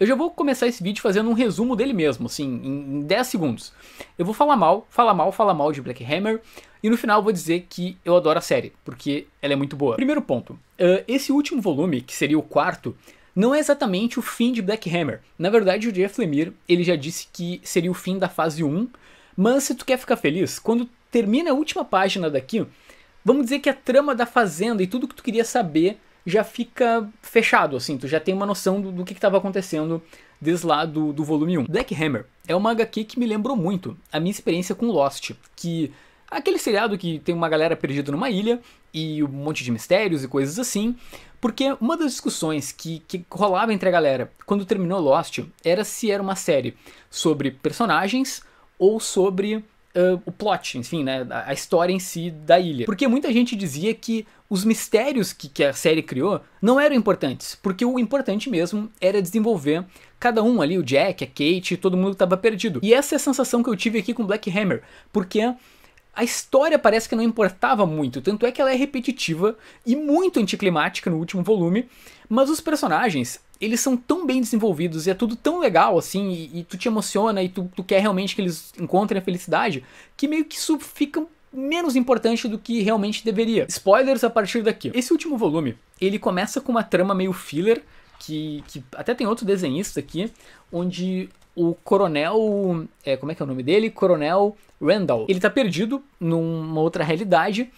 Eu já vou começar esse vídeo fazendo um resumo dele mesmo, assim, em 10 segundos. Eu vou falar mal, falar mal, falar mal de Black Hammer, e no final vou dizer que eu adoro a série, porque ela é muito boa. Primeiro ponto, uh, esse último volume, que seria o quarto, não é exatamente o fim de Black Hammer. Na verdade, o Jeff Lemire, ele já disse que seria o fim da fase 1, mas se tu quer ficar feliz, quando termina a última página daqui, vamos dizer que a trama da fazenda e tudo que tu queria saber já fica fechado, assim, tu já tem uma noção do, do que estava acontecendo desde lá do, do volume 1. Black Hammer é uma HQ que me lembrou muito a minha experiência com Lost, que aquele seriado que tem uma galera perdida numa ilha e um monte de mistérios e coisas assim. Porque uma das discussões que, que, rolava entre a galera quando terminou Lost era se era uma série sobre personagens ou sobre uh, o plot, enfim, né, a história em si da ilha. Porque muita gente dizia que os mistérios que, que a série criou não eram importantes, porque o importante mesmo era desenvolver cada um ali, o Jack, a Kate, todo mundo estava perdido. E essa é a sensação que eu tive aqui com Black Hammer, porque a história parece que não importava muito, tanto é que ela é repetitiva e muito anticlimática no último volume, mas os personagens eles são tão bem desenvolvidos e é tudo tão legal, assim, e, e tu te emociona e tu, tu, quer realmente que eles encontrem a felicidade, que meio que isso fica menos importante do que realmente deveria. Spoilers a partir daqui. Esse último volume, ele começa com uma trama meio filler, que, que até tem outro desenhista aqui, onde o coronel. É, como é que é o nome dele? Coronel Randall. Ele tá perdido numa outra realidade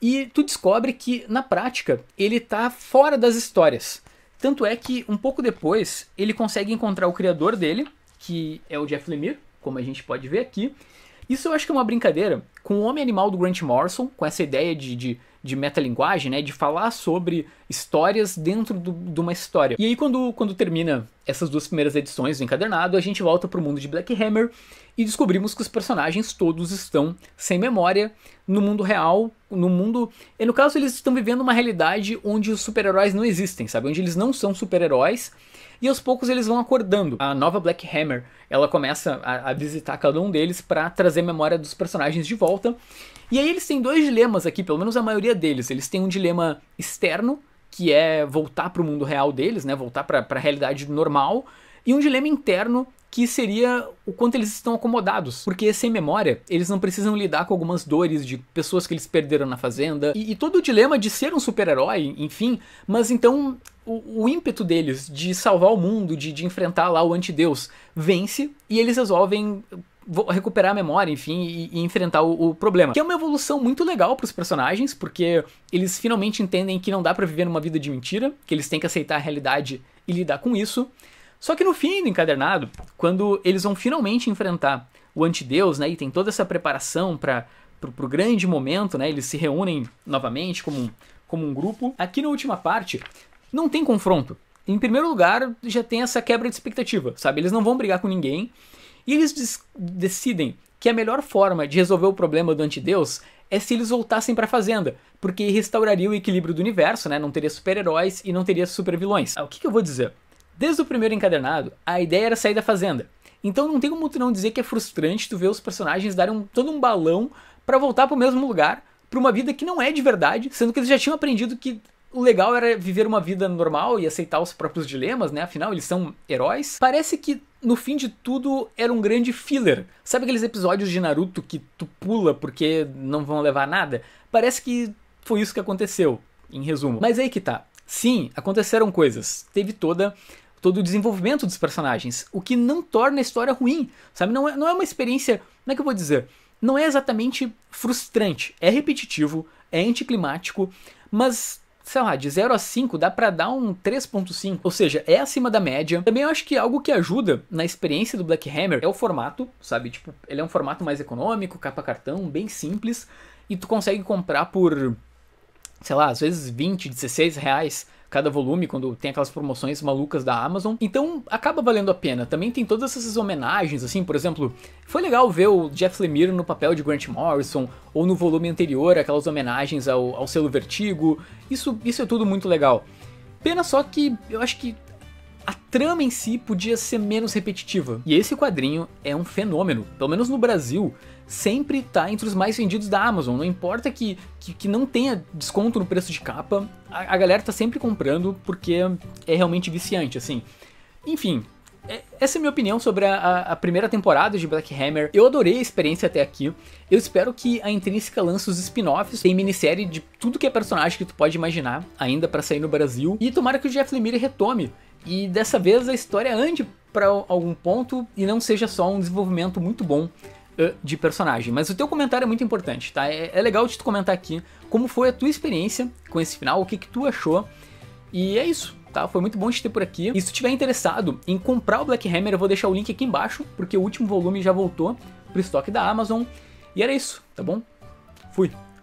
e tu descobre que, na prática, ele tá fora das histórias. Tanto é que um pouco depois ele consegue encontrar o criador dele, que é o Jeff Lemire, como a gente pode ver aqui, isso eu acho que é uma brincadeira com o Homem Animal do Grant Morrison, com essa ideia de, de, de metalinguagem, né? De falar sobre histórias dentro do, de uma história. E aí, quando, quando termina essas duas primeiras edições do encadernado, a gente volta pro mundo de Black Hammer e descobrimos que os personagens todos estão sem memória no mundo real, no mundo. E no caso, eles estão vivendo uma realidade onde os super-heróis não existem, sabe? Onde eles não são super-heróis e aos poucos eles vão acordando. A nova Black Hammer, ela começa a, a visitar cada um deles para trazer memória dos personagens de volta. E aí eles têm dois dilemas aqui, pelo menos a maioria deles. Eles têm um dilema externo, que é voltar para o mundo real deles, né, voltar para a realidade normal, e um dilema interno que seria o quanto eles estão acomodados. Porque sem memória, eles não precisam lidar com algumas dores de pessoas que eles perderam na fazenda e, e todo o dilema de ser um super-herói, enfim. Mas então o, o, ímpeto deles de salvar o mundo, de, de enfrentar lá o antideus, vence e eles resolvem recuperar a memória, enfim, e, e enfrentar o, o, problema. Que é uma evolução muito legal para os personagens, porque eles finalmente entendem que não dá para viver numa vida de mentira, que eles têm que aceitar a realidade e lidar com isso. Só que no fim do encadernado, quando eles vão finalmente enfrentar o antideus, né, e tem toda essa preparação para o grande momento, né, eles se reúnem novamente como um, como um grupo. Aqui na última parte, não tem confronto. Em primeiro lugar, já tem essa quebra de expectativa, sabe? Eles não vão brigar com ninguém, e eles decidem que a melhor forma de resolver o problema do antideus é se eles voltassem para a Fazenda, porque restauraria o equilíbrio do universo, né? Não teria super-heróis e não teria super-vilões. Ah, o que, que eu vou dizer? Desde o primeiro encadernado, a ideia era sair da Fazenda. Então não tem como tu não dizer que é frustrante tu ver os personagens darem um, todo um balão para voltar para o mesmo lugar, para uma vida que não é de verdade, sendo que eles já tinham aprendido que o legal era viver uma vida normal e aceitar os próprios dilemas, né? Afinal, eles são heróis. Parece que no fim de tudo, era um grande filler. Sabe aqueles episódios de Naruto que tu pula porque não vão levar nada? Parece que foi isso que aconteceu, em resumo. Mas aí que tá. Sim, aconteceram coisas. Teve toda todo o desenvolvimento dos personagens, o que não torna a história ruim, sabe? Não é, não é uma experiência, como é que eu vou dizer? Não é exatamente frustrante, é repetitivo, é anticlimático, mas sei lá, de 0 a 5 dá para dar um 3.5, ou seja, é acima da média. Também eu acho que algo que ajuda na experiência do Black Hammer é o formato, sabe? Tipo, ele é um formato mais econômico, capa cartão, bem simples, e tu consegue comprar por, sei lá, às vezes 20, 16 reais cada volume, quando tem aquelas promoções malucas da Amazon. Então acaba valendo a pena. Também tem todas essas homenagens, assim, por exemplo, foi legal ver o Jeff Lemire no papel de Grant Morrison, ou no volume anterior, aquelas homenagens ao, ao selo Vertigo. Isso, isso é tudo muito legal. Pena só que eu acho que a trama em si podia ser menos repetitiva. E esse quadrinho é um fenômeno, pelo menos no Brasil, sempre tá entre os mais vendidos da Amazon. Não importa que, que, que não tenha desconto no preço de capa, a, a, galera tá sempre comprando porque é realmente viciante, assim. Enfim. É, essa é a minha opinião sobre a, a, a primeira temporada de Black Hammer. Eu adorei a experiência até aqui. Eu espero que a Intrínseca lance os spin-offs. Tem minissérie de tudo que é personagem que tu pode imaginar ainda para sair no Brasil. E tomara que o Jeff Lemire retome e dessa vez a história ande para algum ponto e não seja só um desenvolvimento muito bom eh, de personagem. Mas o teu comentário é muito importante, tá? É, é legal de tu comentar aqui como foi a tua experiência com esse final, o que, que tu achou. E é isso, tá? Foi muito bom te ter por aqui. E se tu estiver interessado em comprar o Black Hammer, eu vou deixar o link aqui embaixo, porque o último volume já voltou pro estoque da Amazon. E era isso, tá bom? Fui!